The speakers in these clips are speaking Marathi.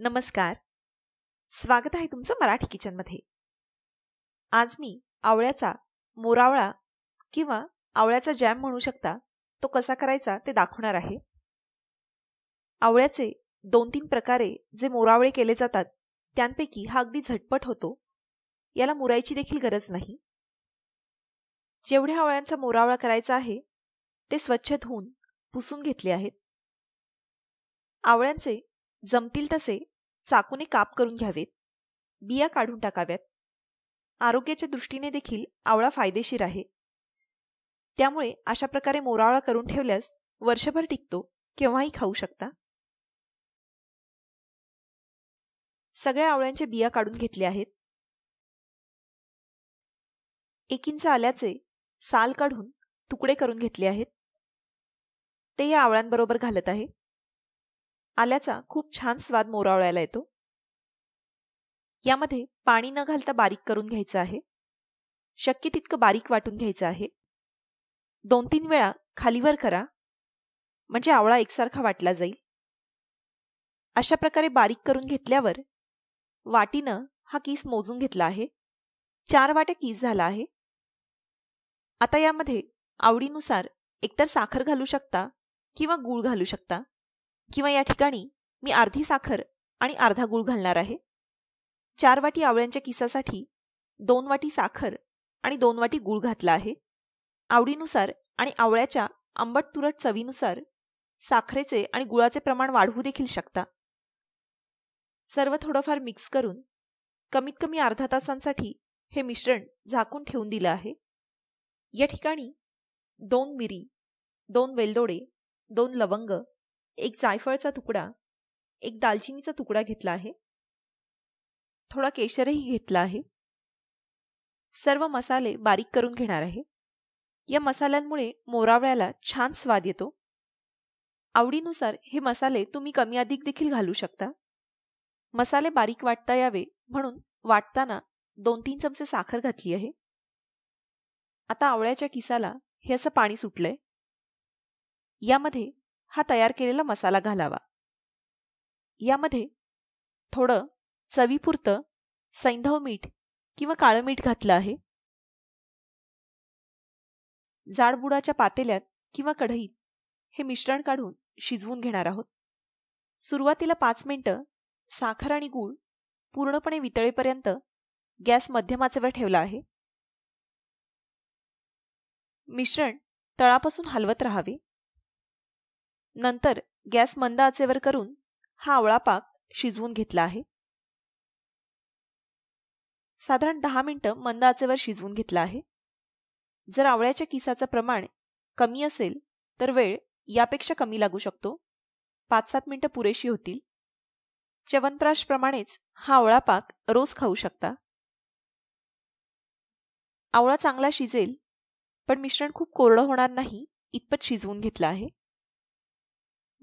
नमस्कार स्वागत आहे तुमचं मराठी किचनमध्ये आज मी आवळ्याचा मोरावळा किंवा आवळ्याचा जॅम म्हणू शकता तो कसा करायचा ते दाखवणार आहे आवळ्याचे दोन तीन प्रकारे जे मोरावळे केले जातात त्यांपैकी हा अगदी झटपट होतो याला मुरायची देखील गरज नाही जेवढ्या आवळ्यांचा मोरावळा करायचा आहे ते स्वच्छ धुवून पुसून घेतले आहेत आवळ्यांचे जमतील तसे चाकूने काप करून घ्यावेत बिया काढून टाकाव्यात आरोग्याच्या दृष्टीने देखील आवळा फायदेशीर आहे त्यामुळे अशा प्रकारे मोरावळा करून ठेवल्यास वर्षभर टिकतो केव्हाही खाऊ शकता सगळ्या आवळ्यांच्या बिया काढून घेतल्या आहेत एक आल्याचे साल काढून तुकडे करून घेतले आहेत ते या आवळ्यांबरोबर घालत आहे आल्याचा खूप छान स्वाद मोरावळायला येतो यामध्ये पाणी न घालता बारीक करून घ्यायचं आहे शक्य तितकं बारीक वाटून घ्यायचं आहे दोन तीन वेळा खालीवर करा म्हणजे आवळा एकसारखा वाटला जाईल अशा प्रकारे बारीक करून घेतल्यावर वाटीनं हा किस मोजून घेतला आहे चार वाट्या किस झाला आहे आता यामध्ये आवडीनुसार एकतर साखर घालू शकता किंवा गूळ घालू शकता किंवा या ठिकाणी मी अर्धी साखर आणि अर्धा गुळ घालणार आहे चार वाटी आवळ्यांच्या किसासाठी दोन वाटी साखर आणि दोन वाटी गूळ घातला आहे आवडीनुसार आणि आवळ्याच्या आंबट तुरट चवीनुसार साखरेचे आणि गुळाचे प्रमाण वाढवू देखील शकता सर्व थोडंफार मिक्स करून कमीत कमी अर्धा तासांसाठी हे मिश्रण झाकून ठेवून दिलं आहे या ठिकाणी दोन मिरी दोन वेलदोडे दोन लवंग एक जायफळचा तुकडा एक दालचिनीचा तुकडा घेतला आहे थोडा केशरही घेतला आहे सर्व मसाले बारीक करून घेणार आहे या मसाल्यांमुळे मोरावळ्याला छान स्वाद येतो आवडीनुसार हे मसाले तुम्ही कमी अधिक देखील घालू शकता मसाले बारीक वाटता यावे म्हणून वाटताना दोन तीन चमचे साखर घातली आहे आता आवळ्याच्या किसाला हे असं पाणी सुटलंय यामध्ये हा तयार केलेला मसाला घालावा यामध्ये थोडं चवीपुरतं सैंधव मीठ किंवा काळं मीठ घातलं आहे जाडबुडाच्या पातेल्यात किंवा कढईत हे मिश्रण काढून शिजवून घेणार आहोत सुरुवातीला पाच मिनटं साखर आणि गूळ पूर्णपणे वितळेपर्यंत गॅस मध्यमाचेवर ठेवला आहे मिश्रण तळापासून हलवत राहावे नंतर गॅस मंद आचेवर करून हा आवळा पाक शिजवून घेतला आहे साधारण दहा मिनटं मंद आचेवर शिजवून घेतला आहे जर आवळ्याच्या किसाचं प्रमाण कमी असेल तर वेळ यापेक्षा कमी लागू शकतो पाच सात मिनटं पुरेशी होतील च्यवनप्राशप्रमाणेच हा आवळा पाक रोज खाऊ शकता आवळा चांगला शिजेल पण मिश्रण खूप कोरडं होणार नाही इतपत शिजवून घेतलं आहे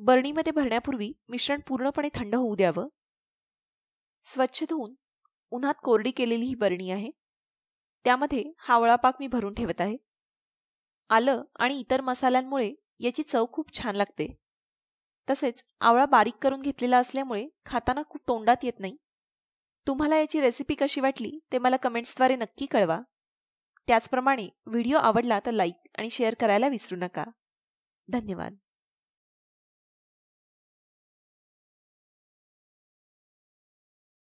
बरणीमध्ये भरण्यापूर्वी मिश्रण पूर्णपणे थंड होऊ द्यावं स्वच्छ धुवून उन्हात कोरडी केलेली ही बरणी आहे त्यामध्ये हावळा पाक मी भरून ठेवत आहे आलं आणि इतर मसाल्यांमुळे याची चव खूप छान लागते तसेच आवळा बारीक करून घेतलेला असल्यामुळे खाताना खूप तोंडात येत नाही तुम्हाला याची रेसिपी कशी वाटली ते मला कमेंट्सद्वारे नक्की कळवा त्याचप्रमाणे व्हिडिओ आवडला तर लाईक आणि शेअर करायला विसरू नका धन्यवाद